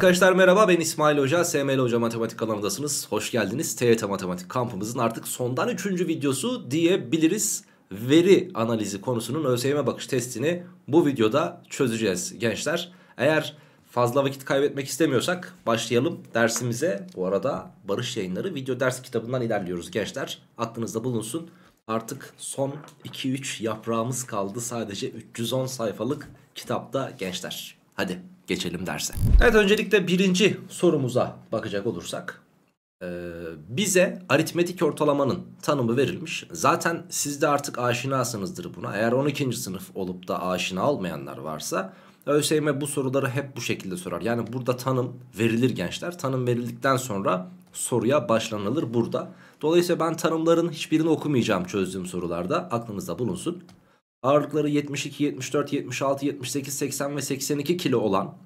Arkadaşlar merhaba ben İsmail Hoca, SML Hoca Matematik kanalındasınız. Hoş geldiniz. TYT e e Matematik kampımızın artık sondan üçüncü videosu diyebiliriz. Veri analizi konusunun ÖSYM bakış testini bu videoda çözeceğiz gençler. Eğer fazla vakit kaybetmek istemiyorsak başlayalım dersimize. Bu arada Barış Yayınları video ders kitabından ilerliyoruz gençler. Aklınızda bulunsun. Artık son 2-3 yaprağımız kaldı sadece 310 sayfalık kitapta gençler. Hadi geçelim derse. Evet öncelikle birinci sorumuza bakacak olursak. Ee, bize aritmetik ortalamanın tanımı verilmiş. Zaten siz de artık aşinasınızdır buna. Eğer 12. sınıf olup da aşina olmayanlar varsa ÖSYM bu soruları hep bu şekilde sorar. Yani burada tanım verilir gençler. Tanım verildikten sonra soruya başlanılır burada. Dolayısıyla ben tanımların hiçbirini okumayacağım çözdüğüm sorularda. Aklınızda bulunsun ağırlıkları 72, 74, 76, 78, 80 ve 82 kilo olan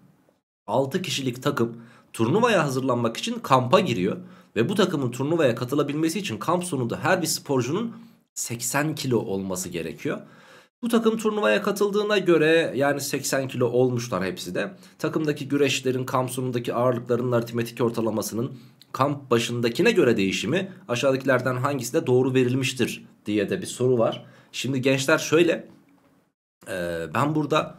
6 kişilik takım turnuvaya hazırlanmak için kampa giriyor. Ve bu takımın turnuvaya katılabilmesi için kamp sonunda her bir sporcunun 80 kilo olması gerekiyor. Bu takım turnuvaya katıldığına göre yani 80 kilo olmuşlar hepsi de. Takımdaki güreşlerin kamp sonundaki ağırlıklarının aritmetik ortalamasının kamp başındakine göre değişimi aşağıdakilerden hangisi de doğru verilmiştir diye de bir soru var. Şimdi gençler şöyle e, ben burada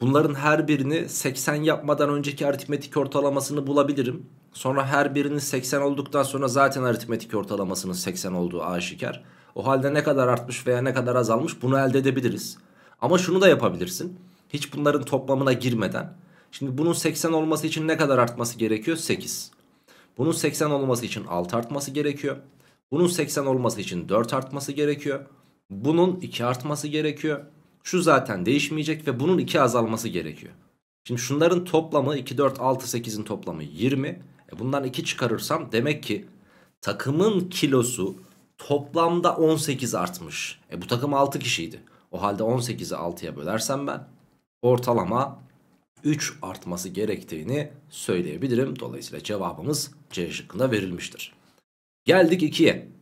bunların her birini 80 yapmadan önceki aritmetik ortalamasını bulabilirim. Sonra her birinin 80 olduktan sonra zaten aritmetik ortalamasının 80 olduğu aşikar. O halde ne kadar artmış veya ne kadar azalmış bunu elde edebiliriz. Ama şunu da yapabilirsin. Hiç bunların toplamına girmeden. Şimdi bunun 80 olması için ne kadar artması gerekiyor? 8. Bunun 80 olması için 6 artması gerekiyor. Bunun 80 olması için 4 artması gerekiyor. Bunun 2 artması gerekiyor. Şu zaten değişmeyecek ve bunun 2 azalması gerekiyor. Şimdi şunların toplamı 2, 4, 6, 8'in toplamı 20. E bundan 2 çıkarırsam demek ki takımın kilosu toplamda 18 artmış. E bu takım 6 kişiydi. O halde 18'i 6'ya bölersem ben ortalama 3 artması gerektiğini söyleyebilirim. Dolayısıyla cevabımız C şıkkında verilmiştir. Geldik 2'ye.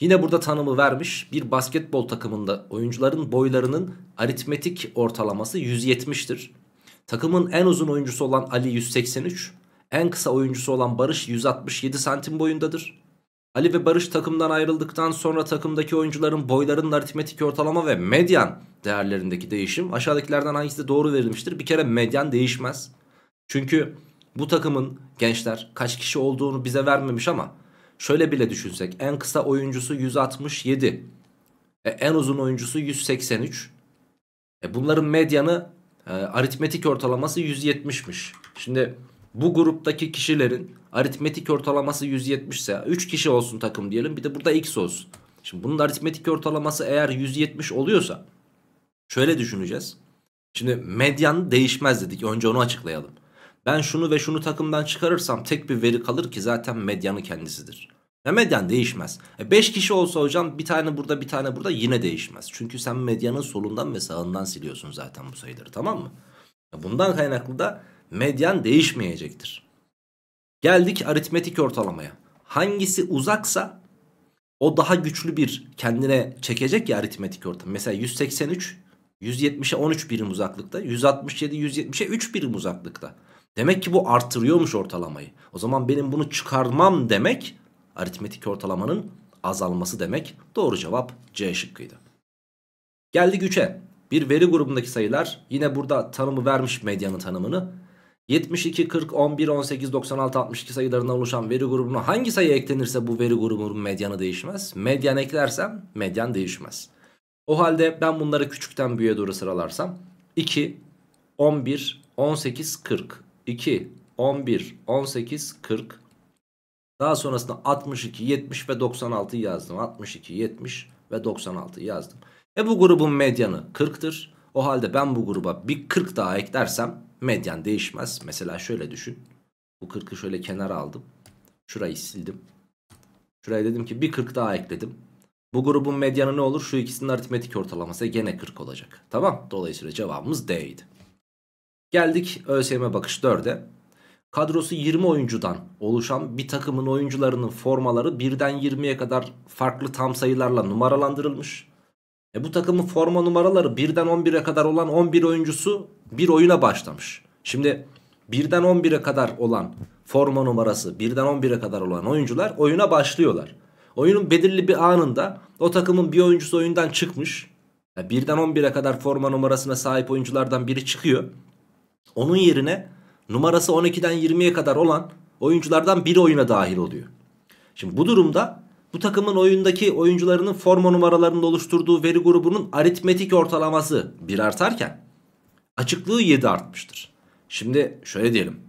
Yine burada tanımı vermiş. Bir basketbol takımında oyuncuların boylarının aritmetik ortalaması 170'tir. Takımın en uzun oyuncusu olan Ali 183, en kısa oyuncusu olan Barış 167 santim boyundadır. Ali ve Barış takımdan ayrıldıktan sonra takımdaki oyuncuların boylarının aritmetik ortalama ve medyan değerlerindeki değişim aşağıdakilerden hangisi de doğru verilmiştir? Bir kere medyan değişmez. Çünkü bu takımın gençler kaç kişi olduğunu bize vermemiş ama Şöyle bile düşünsek en kısa oyuncusu 167. E, en uzun oyuncusu 183. E, bunların medyanı e, aritmetik ortalaması 170'miş. Şimdi bu gruptaki kişilerin aritmetik ortalaması 170 ise 3 kişi olsun takım diyelim bir de burada x olsun. Şimdi bunun aritmetik ortalaması eğer 170 oluyorsa şöyle düşüneceğiz. Şimdi medyan değişmez dedik önce onu açıklayalım ben şunu ve şunu takımdan çıkarırsam tek bir veri kalır ki zaten medyanı kendisidir. Ve medyan değişmez. 5 e kişi olsa hocam bir tane burada bir tane burada yine değişmez. Çünkü sen medyanın solundan ve sağından siliyorsun zaten bu sayıları tamam mı? Bundan kaynaklı da medyan değişmeyecektir. Geldik aritmetik ortalamaya. Hangisi uzaksa o daha güçlü bir kendine çekecek ya aritmetik ortam. Mesela 183 170'e 13 birim uzaklıkta, 167 170'e 3 birim uzaklıkta. Demek ki bu artırıyormuş ortalamayı. O zaman benim bunu çıkarmam demek aritmetik ortalamanın azalması demek. Doğru cevap C şıkkıydı. Geldik 3'e. Bir veri grubundaki sayılar yine burada tanımı vermiş medyanın tanımını. 72, 40, 11, 18, 96, 62 sayılarından oluşan veri grubuna hangi sayı eklenirse bu veri grubunun medyanı değişmez. Medyan eklersem medyan değişmez. O halde ben bunları küçükten büyüğe doğru sıralarsam 2, 11, 18, 40. 2, 11, 18, 40. Daha sonrasında 62, 70 ve 96 yazdım. 62, 70 ve 96 yazdım. E bu grubun medyanı 40'tır. O halde ben bu gruba bir 40 daha eklersem medyan değişmez. Mesela şöyle düşün. Bu 40'ı şöyle kenara aldım. Şurayı sildim. Şuraya dedim ki bir 40 daha ekledim. Bu grubun medyanı ne olur? Şu ikisinin aritmetik ortalaması gene 40 olacak. Tamam. Dolayısıyla cevabımız D'ydi. Geldik ÖSYM bakış 4'e. Kadrosu 20 oyuncudan oluşan bir takımın oyuncularının formaları birden 20'ye kadar farklı tam sayılarla numaralandırılmış. E bu takımın forma numaraları birden 11'e kadar olan 11 oyuncusu bir oyuna başlamış. Şimdi birden 11'e kadar olan forma numarası birden 11'e kadar olan oyuncular oyuna başlıyorlar. Oyunun belirli bir anında o takımın bir oyuncusu oyundan çıkmış. Yani e, birden 11'e kadar forma numarasına sahip oyunculardan biri çıkıyor. Onun yerine numarası 12'den 20'ye kadar olan oyunculardan biri oyuna dahil oluyor. Şimdi bu durumda bu takımın oyundaki oyuncularının forma numaralarında oluşturduğu veri grubunun aritmetik ortalaması 1 artarken açıklığı 7 artmıştır. Şimdi şöyle diyelim.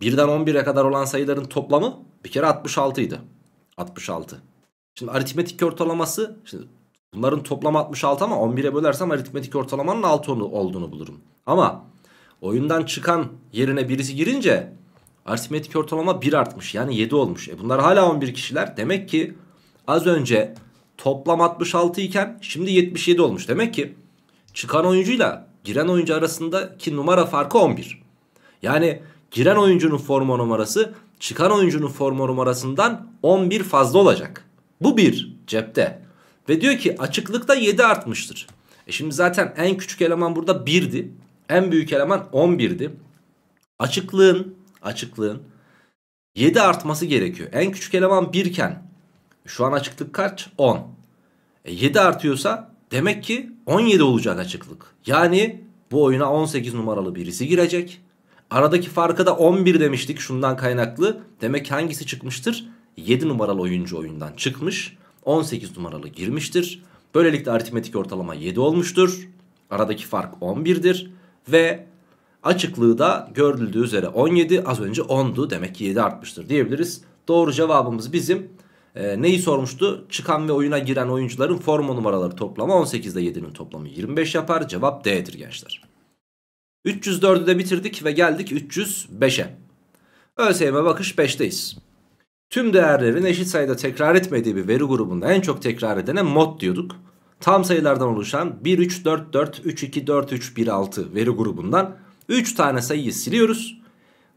1'den 11'e kadar olan sayıların toplamı bir kere 66 idi. 66. Şimdi aritmetik ortalaması şimdi bunların toplamı 66 ama 11'e bölersem aritmetik ortalamanın 6 olduğunu bulurum. Ama Oyundan çıkan yerine birisi girince aritmetik ortalama 1 artmış. Yani 7 olmuş. E bunlar hala 11 kişiler. Demek ki az önce toplam 66 iken şimdi 77 olmuş. Demek ki çıkan oyuncuyla giren oyuncu arasındaki numara farkı 11. Yani giren oyuncunun forma numarası çıkan oyuncunun forma numarasından 11 fazla olacak. Bu bir cepte. Ve diyor ki açıklıkta 7 artmıştır. E şimdi zaten en küçük eleman burada 1'di en büyük eleman 11'di. Açıklığın, açıklığın 7 artması gerekiyor. En küçük eleman 1 iken şu an açıklık kaç? 10. E 7 artıyorsa demek ki 17 olacak açıklık. Yani bu oyuna 18 numaralı birisi girecek. Aradaki farkı da 11 demiştik şundan kaynaklı. Demek ki hangisi çıkmıştır? 7 numaralı oyuncu oyundan çıkmış. 18 numaralı girmiştir. Böylelikle aritmetik ortalama 7 olmuştur. Aradaki fark 11'dir. Ve açıklığı da görüldüğü üzere 17 az önce 10'du demek ki 7 artmıştır diyebiliriz. Doğru cevabımız bizim e, neyi sormuştu? Çıkan ve oyuna giren oyuncuların forma numaraları toplamı 18 ile 7'nin toplamı 25 yapar. Cevap D'dir gençler. 304'ü de bitirdik ve geldik 305'e. ÖSYM bakış 5'teyiz. Tüm değerlerin eşit sayıda tekrar etmediği bir veri grubunda en çok tekrar edene mod diyorduk tam sayılardan oluşan 1, 3, 4, 4, 3, 2, 4, 3, 1, 6 veri grubundan 3 tane sayıyı siliyoruz.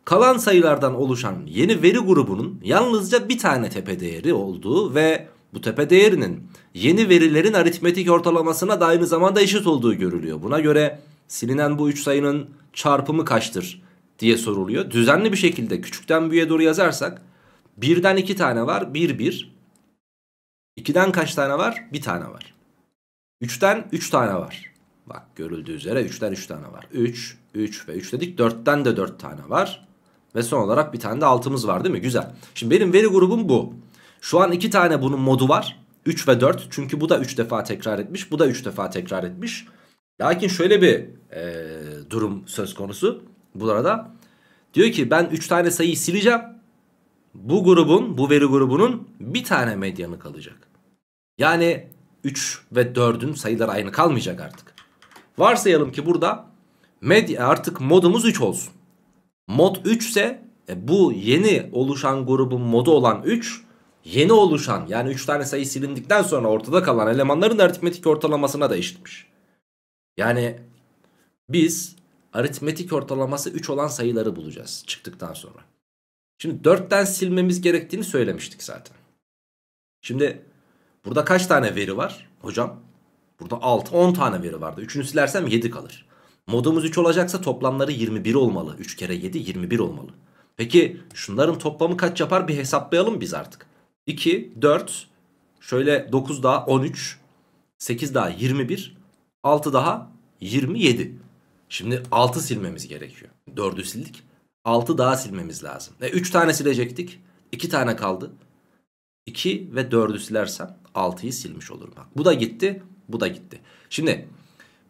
Kalan sayılardan oluşan yeni veri grubunun yalnızca bir tane tepe değeri olduğu ve bu tepe değerinin yeni verilerin aritmetik ortalamasına da aynı zamanda eşit olduğu görülüyor. Buna göre silinen bu 3 sayının çarpımı kaçtır diye soruluyor. Düzenli bir şekilde küçükten büyüğe doğru yazarsak birden 2 tane var 1 1. 2'den kaç tane var? 1 tane var. 3'ten 3 tane var. Bak görüldüğü üzere 3'ten 3 tane var. 3, 3 ve 3 dedik. 4'ten de 4 tane var. Ve son olarak bir tane de 6'mız var değil mi? Güzel. Şimdi benim veri grubum bu. Şu an 2 tane bunun modu var. 3 ve 4. Çünkü bu da 3 defa tekrar etmiş. Bu da 3 defa tekrar etmiş. Lakin şöyle bir e, durum söz konusu. Bu arada diyor ki ben 3 tane sayıyı sileceğim. Bu grubun, bu veri grubunun bir tane medyanı kalacak. Yani 3 ve 4'ün sayıları aynı kalmayacak artık. Varsayalım ki burada medya artık modumuz 3 olsun. Mod 3 ise e, bu yeni oluşan grubun modu olan 3 yeni oluşan yani 3 tane sayı silindikten sonra ortada kalan elemanların aritmetik ortalamasına da eşitmiş. Yani biz aritmetik ortalaması 3 olan sayıları bulacağız çıktıktan sonra. Şimdi 4'ten silmemiz gerektiğini söylemiştik zaten. Şimdi Burada kaç tane veri var hocam? Burada 6 10 tane veri vardı. 3'ünü silersem 7 kalır. Modumuz 3 olacaksa toplamları 21 olmalı. 3 kere 7 21 olmalı. Peki şunların toplamı kaç yapar bir hesaplayalım biz artık. 2, 4, şöyle 9 daha 13, 8 daha 21, 6 daha 27. Şimdi 6 silmemiz gerekiyor. 4'ü sildik. 6 daha silmemiz lazım. E, 3 tane silecektik. 2 tane kaldı. 2 ve 4'ü silersem 6'yı silmiş olurum. Bak, bu da gitti, bu da gitti. Şimdi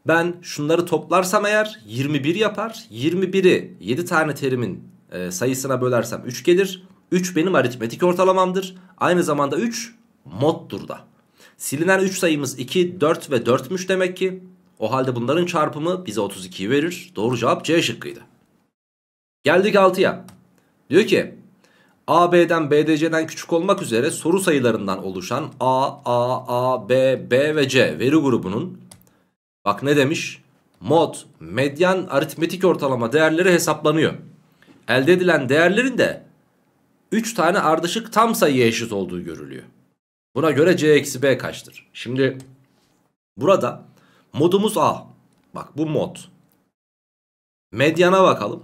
ben şunları toplarsam eğer 21 yapar. 21'i 7 tane terimin e, sayısına bölersem 3 gelir. 3 benim aritmetik ortalamamdır. Aynı zamanda 3 moddur da. Silinen 3 sayımız 2, 4 ve 4'müş demek ki. O halde bunların çarpımı bize 32'yi verir. Doğru cevap C şıkkıydı. Geldik 6'ya. Diyor ki AB'den BDC'den küçük olmak üzere soru sayılarından oluşan A, A, A, B, B ve C veri grubunun bak ne demiş? Mod, medyan, aritmetik ortalama değerleri hesaplanıyor. Elde edilen değerlerin de 3 tane ardışık tam sayıya eşit olduğu görülüyor. Buna göre C eksi B kaçtır? Şimdi burada modumuz A. Bak bu mod. Medyana bakalım.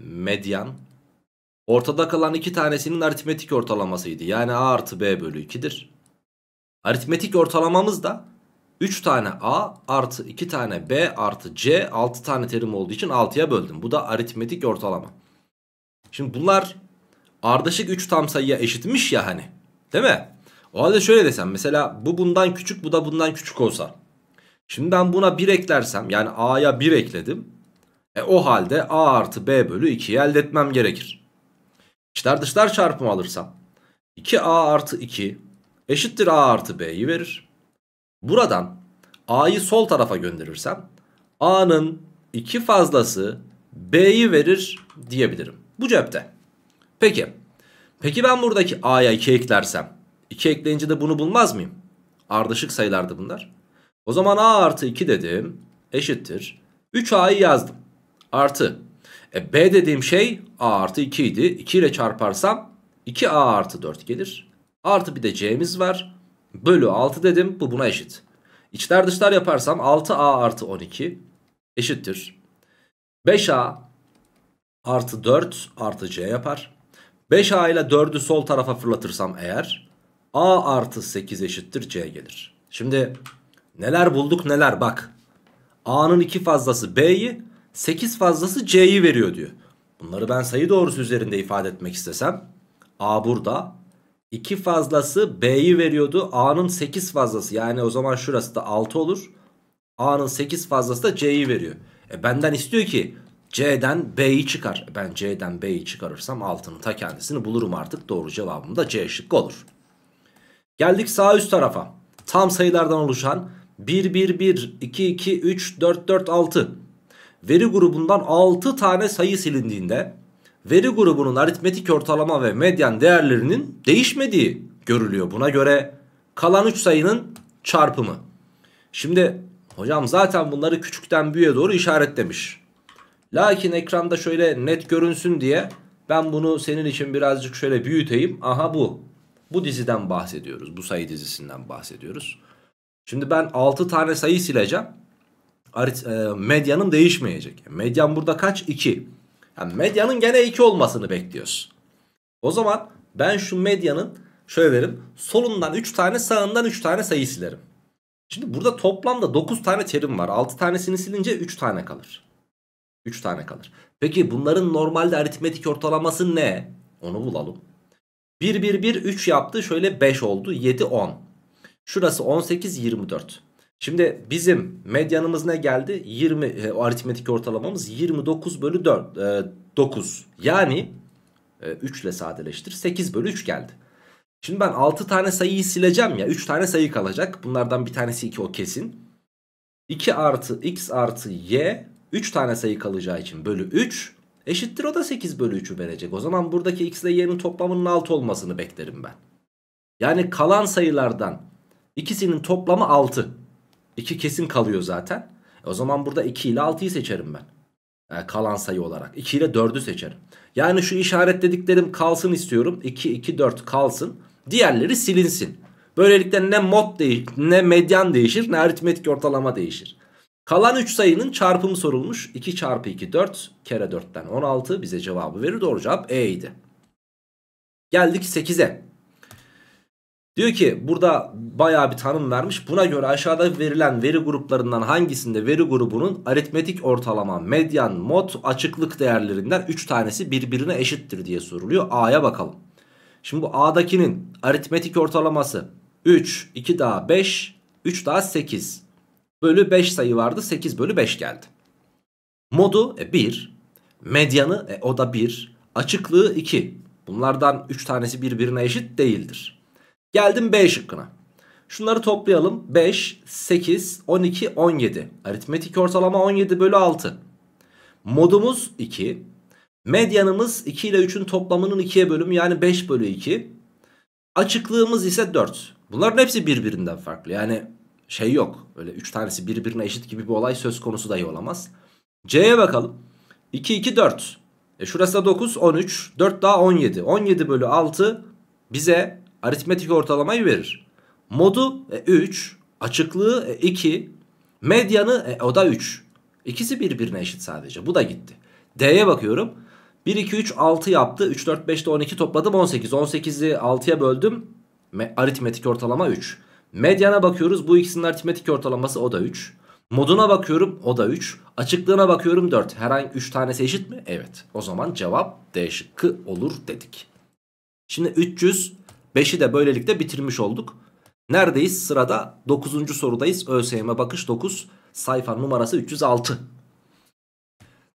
Medyan Ortada kalan iki tanesinin aritmetik ortalamasıydı. Yani A artı B bölü 2'dir. Aritmetik ortalamamız da 3 tane A artı 2 tane B artı C 6 tane terim olduğu için 6'ya böldüm. Bu da aritmetik ortalama. Şimdi bunlar ardışık 3 tam sayıya eşitmiş ya hani. Değil mi? O halde şöyle desem mesela bu bundan küçük bu da bundan küçük olsa. Şimdi ben buna 1 eklersem yani A'ya 1 ekledim. E o halde A artı B bölü 2'yi elde etmem gerekir. İçler dışlar çarpımı alırsam 2a artı 2 eşittir a artı b'yi verir. Buradan a'yı sol tarafa gönderirsem a'nın 2 fazlası b'yi verir diyebilirim. Bu cepte. Peki. Peki ben buradaki a'ya 2 eklersem 2 ekleyince de bunu bulmaz mıyım? Ardışık sayılardı bunlar. O zaman a artı 2 dedim eşittir. 3a'yı yazdım. Artı e, B dediğim şey A artı 2 idi. 2 ile çarparsam 2A artı 4 gelir. Artı bir de C'miz var. Bölü 6 dedim. Bu buna eşit. İçler dışlar yaparsam 6A artı 12 eşittir. 5A artı 4 artı C yapar. 5A ile 4'ü sol tarafa fırlatırsam eğer A artı 8 eşittir C gelir. Şimdi neler bulduk neler bak. A'nın 2 fazlası B'yi 8 fazlası C'yi veriyor diyor. Bunları ben sayı doğrusu üzerinde ifade etmek istesem A burada 2 fazlası B'yi veriyordu. A'nın 8 fazlası yani o zaman şurası da 6 olur. A'nın 8 fazlası da C'yi veriyor. E benden istiyor ki C'den B'yi çıkar. E ben C'den B'yi çıkarırsam 6'nın ta kendisini bulurum artık. Doğru cevabım da C şıkkı olur. Geldik sağ üst tarafa. Tam sayılardan oluşan 1, 1, 1, 2, 2, 3, 4, 4, 6 veri grubundan 6 tane sayı silindiğinde veri grubunun aritmetik ortalama ve medyan değerlerinin değişmediği görülüyor. Buna göre kalan 3 sayının çarpımı. Şimdi hocam zaten bunları küçükten büyüğe doğru işaretlemiş. Lakin ekranda şöyle net görünsün diye ben bunu senin için birazcık şöyle büyüteyim. Aha bu. Bu diziden bahsediyoruz. Bu sayı dizisinden bahsediyoruz. Şimdi ben 6 tane sayı sileceğim. E, medyanın değişmeyecek. Medyan burada kaç? 2. Yani medyanın gene 2 olmasını bekliyoruz. O zaman ben şu medyanın şöyle derim. Solundan 3 tane sağından 3 tane sayı silerim. Şimdi burada toplamda 9 tane terim var. 6 tanesini silince 3 tane kalır. 3 tane kalır. Peki bunların normalde aritmetik ortalaması ne? Onu bulalım. 1 1 1 3 yaptı şöyle 5 oldu 7 10. Şurası 18 24. Şimdi bizim medyanımız ne geldi? 20 e, aritmetik ortalamamız 29 bölü 4, e, 9. Yani e, 3 ile sadeleştir 8 bölü 3 geldi. Şimdi ben 6 tane sayıyı sileceğim ya 3 tane sayı kalacak. Bunlardan bir tanesi 2 o kesin. 2 artı x artı y 3 tane sayı kalacağı için bölü 3 eşittir o da 8 bölü 3'ü verecek. O zaman buradaki x ile y'nin toplamının 6 olmasını beklerim ben. Yani kalan sayılardan ikisinin toplamı 6. 2 kesin kalıyor zaten. E, o zaman burada 2 ile 6'yı seçerim ben. Yani e, kalan sayı olarak. 2 ile 4'ü seçerim. Yani şu işaretlediklerim kalsın istiyorum. 2, 2, 4 kalsın. Diğerleri silinsin. Böylelikle ne mod değişir, ne medyan değişir, ne aritmetik ortalama değişir. Kalan 3 sayının çarpımı sorulmuş. 2 çarpı 2 4 kere 4'ten 16 bize cevabı verir. Doğru cevap E idi. Geldik 8'e. Diyor ki burada bayağı bir tanım vermiş. Buna göre aşağıda verilen veri gruplarından hangisinde veri grubunun aritmetik ortalama, medyan, mod, açıklık değerlerinden 3 tanesi birbirine eşittir diye soruluyor. A'ya bakalım. Şimdi bu A'dakinin aritmetik ortalaması 3, 2 daha 5, 3 daha 8 bölü 5 sayı vardı. 8 bölü 5 geldi. Modu e, 1, medyanı e, o da 1, açıklığı 2. Bunlardan 3 tanesi birbirine eşit değildir. Geldim B şıkkına. Şunları toplayalım. 5, 8, 12, 17. Aritmetik ortalama 17 bölü 6. Modumuz 2. Medyanımız 2 ile 3'ün toplamının 2'ye bölümü yani 5 bölü 2. Açıklığımız ise 4. Bunların hepsi birbirinden farklı. Yani şey yok. Öyle 3 tanesi birbirine eşit gibi bir olay söz konusu dahi olamaz. C'ye bakalım. 2, 2, 4. E şurası da 9, 13. 4 daha 17. 17 bölü 6 bize aritmetik ortalamayı verir. Modu e, 3, açıklığı e, 2, medyanı e, o da 3. İkisi birbirine eşit sadece. Bu da gitti. D'ye bakıyorum. 1, 2, 3, 6 yaptı. 3, 4, 5'te 12 topladım. 18. 18'i 6'ya böldüm. Me aritmetik ortalama 3. Medyana bakıyoruz. Bu ikisinin aritmetik ortalaması o da 3. Moduna bakıyorum o da 3. Açıklığına bakıyorum 4. Herhangi 3 tanesi eşit mi? Evet. O zaman cevap D şıkkı olur dedik. Şimdi 300 5'i de böylelikle bitirmiş olduk. Neredeyiz? Sırada 9. sorudayız. ÖSYM bakış 9. Sayfa numarası 306.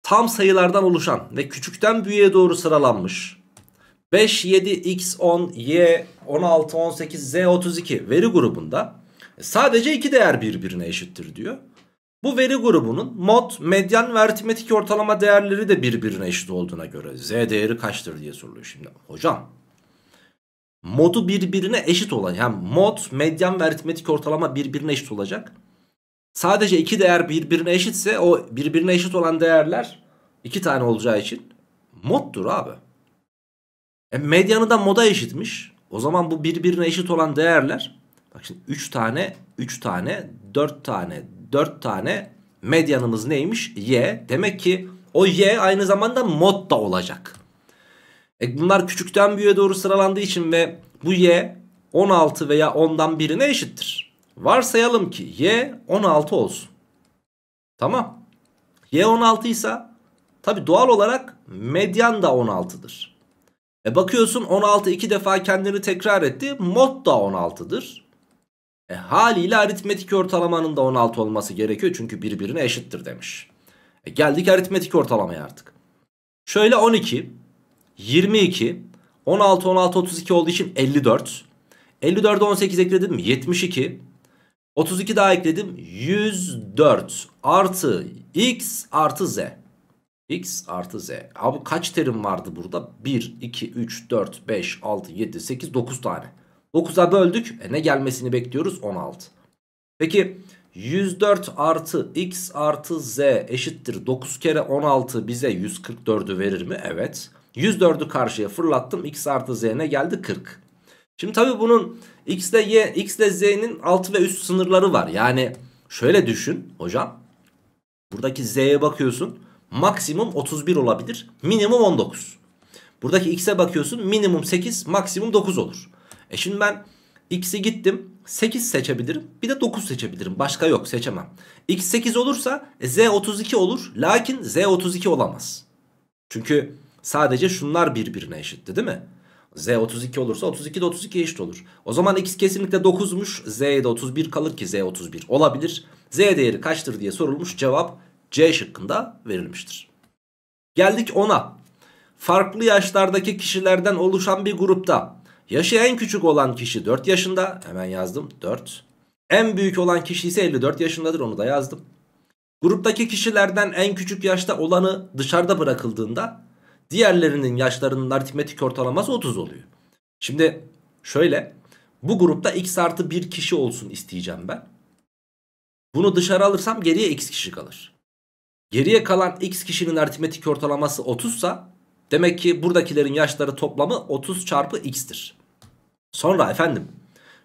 Tam sayılardan oluşan ve küçükten büyüğe doğru sıralanmış 5, 7, x, 10, y, 16, 18, z, 32 veri grubunda sadece iki değer birbirine eşittir diyor. Bu veri grubunun mod, medyan ve aritmetik ortalama değerleri de birbirine eşit olduğuna göre z değeri kaçtır diye soruluyor şimdi. Hocam modu birbirine eşit olan yani mod, medyan ve aritmetik ortalama birbirine eşit olacak. Sadece iki değer birbirine eşitse o birbirine eşit olan değerler iki tane olacağı için moddur abi. E medyanı da moda eşitmiş. O zaman bu birbirine eşit olan değerler bak şimdi 3 tane, 3 tane, 4 tane, 4 tane medyanımız neymiş? Y. Demek ki o Y aynı zamanda mod da olacak. E bunlar küçükten büyüğe doğru sıralandığı için ve bu y 16 veya 10'dan birine eşittir. Varsayalım ki y 16 olsun. Tamam. Y 16 ise tabi doğal olarak medyan da 16'dır. E bakıyorsun 16 iki defa kendini tekrar etti. Mod da 16'dır. E haliyle aritmetik ortalamanın da 16 olması gerekiyor. Çünkü birbirine eşittir demiş. E geldik aritmetik ortalamaya artık. Şöyle 12. 22. 16 16 32 olduğu için 54. 54'e 18 ekledim 72. 32 daha ekledim 104 artı x artı z. x artı z. Abi kaç terim vardı burada? 1, 2, 3, 4, 5, 6, 7, 8, 9 tane. 9'a böldük. E ne gelmesini bekliyoruz? 16. Peki 104 artı x artı z eşittir 9 kere 16 bize 144'ü verir mi? Evet. Evet. 104'ü karşıya fırlattım. X artı z ne geldi? 40. Şimdi tabii bunun x ile y, x ile z'nin altı ve üst sınırları var. Yani şöyle düşün hocam. Buradaki z'ye bakıyorsun. Maksimum 31 olabilir. Minimum 19. Buradaki x'e bakıyorsun. Minimum 8, maksimum 9 olur. E şimdi ben x'i gittim. 8 seçebilirim. Bir de 9 seçebilirim. Başka yok seçemem. x 8 olursa e, z 32 olur. Lakin z 32 olamaz. Çünkü Sadece şunlar birbirine eşitti değil mi? Z 32 olursa 32 de 32 eşit olur. O zaman x kesinlikle 9'muş. z de 31 kalır ki Z 31 olabilir. Z değeri kaçtır diye sorulmuş. Cevap C şıkkında verilmiştir. Geldik 10'a. Farklı yaşlardaki kişilerden oluşan bir grupta yaşı en küçük olan kişi 4 yaşında. Hemen yazdım 4. En büyük olan kişi ise 54 yaşındadır onu da yazdım. Gruptaki kişilerden en küçük yaşta olanı dışarıda bırakıldığında Diğerlerinin yaşlarının aritmetik ortalaması 30 oluyor. Şimdi şöyle bu grupta x artı 1 kişi olsun isteyeceğim ben. Bunu dışarı alırsam geriye x kişi kalır. Geriye kalan x kişinin aritmetik ortalaması 30 sa demek ki buradakilerin yaşları toplamı 30 çarpı x'tir. Sonra efendim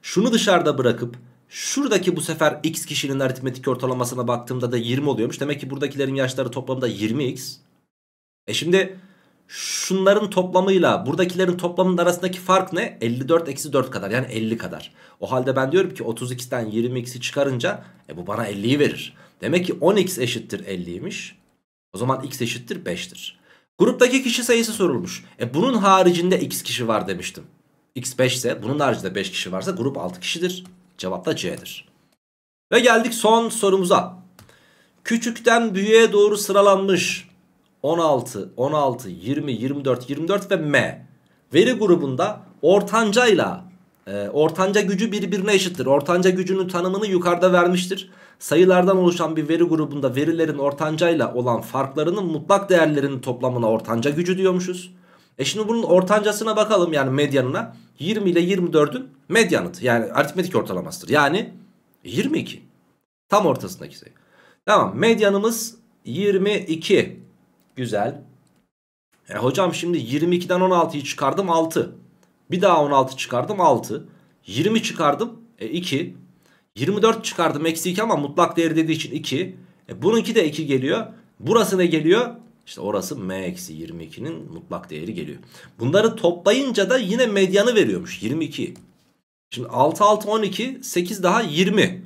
şunu dışarıda bırakıp şuradaki bu sefer x kişinin aritmetik ortalamasına baktığımda da 20 oluyormuş. Demek ki buradakilerin yaşları toplamı da 20x. E şimdi şunların toplamıyla buradakilerin toplamının arasındaki fark ne? 54 eksi 4 kadar yani 50 kadar. O halde ben diyorum ki 32'den 20x'i çıkarınca e bu bana 50'yi verir. Demek ki 10x eşittir 50'ymiş. O zaman x eşittir 5'tir. Gruptaki kişi sayısı sorulmuş. E bunun haricinde x kişi var demiştim. x 5 ise bunun haricinde 5 kişi varsa grup 6 kişidir. Cevap da C'dir. Ve geldik son sorumuza. Küçükten büyüğe doğru sıralanmış 16, 16, 20, 24, 24 ve M. Veri grubunda ortancayla e, ortanca gücü birbirine eşittir. Ortanca gücünün tanımını yukarıda vermiştir. Sayılardan oluşan bir veri grubunda verilerin ortancayla olan farklarının mutlak değerlerinin toplamına ortanca gücü diyormuşuz. E şimdi bunun ortancasına bakalım yani medyanına. 20 ile 24'ün medyanıdır. Yani aritmetik ortalamasıdır. Yani 22. Tam ortasındaki sayı. Tamam medyanımız 22. Güzel. E hocam şimdi 22'den 16'yı çıkardım 6. Bir daha 16 çıkardım 6. 20 çıkardım e, 2. 24 çıkardım eksi 2 ama mutlak değeri dediği için 2. E, bununki de 2 geliyor. Burası ne geliyor? İşte orası m eksi 22'nin mutlak değeri geliyor. Bunları toplayınca da yine medyanı veriyormuş 22. Şimdi 6 6 12 8 daha 20.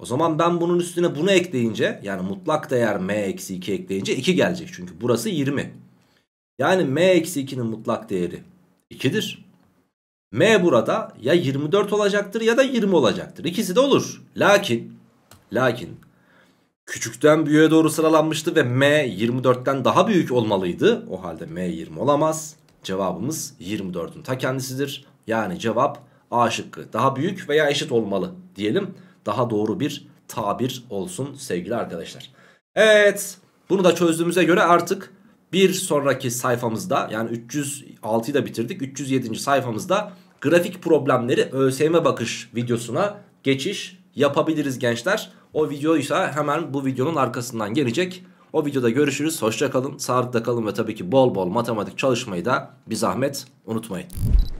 O zaman ben bunun üstüne bunu ekleyince yani mutlak değer m eksi 2 ekleyince 2 gelecek. Çünkü burası 20. Yani m eksi 2'nin mutlak değeri 2'dir. m burada ya 24 olacaktır ya da 20 olacaktır. İkisi de olur. Lakin lakin küçükten büyüğe doğru sıralanmıştı ve m 24'ten daha büyük olmalıydı. O halde m 20 olamaz. Cevabımız 24'ün ta kendisidir. Yani cevap A şıkkı daha büyük veya eşit olmalı diyelim daha doğru bir tabir olsun sevgili arkadaşlar. Evet bunu da çözdüğümüze göre artık bir sonraki sayfamızda yani 306'yı da bitirdik. 307. sayfamızda grafik problemleri ÖSYM bakış videosuna geçiş yapabiliriz gençler. O videoysa hemen bu videonun arkasından gelecek. O videoda görüşürüz. Hoşçakalın, kalın, sağlıkla kalın ve tabii ki bol bol matematik çalışmayı da bir zahmet unutmayın.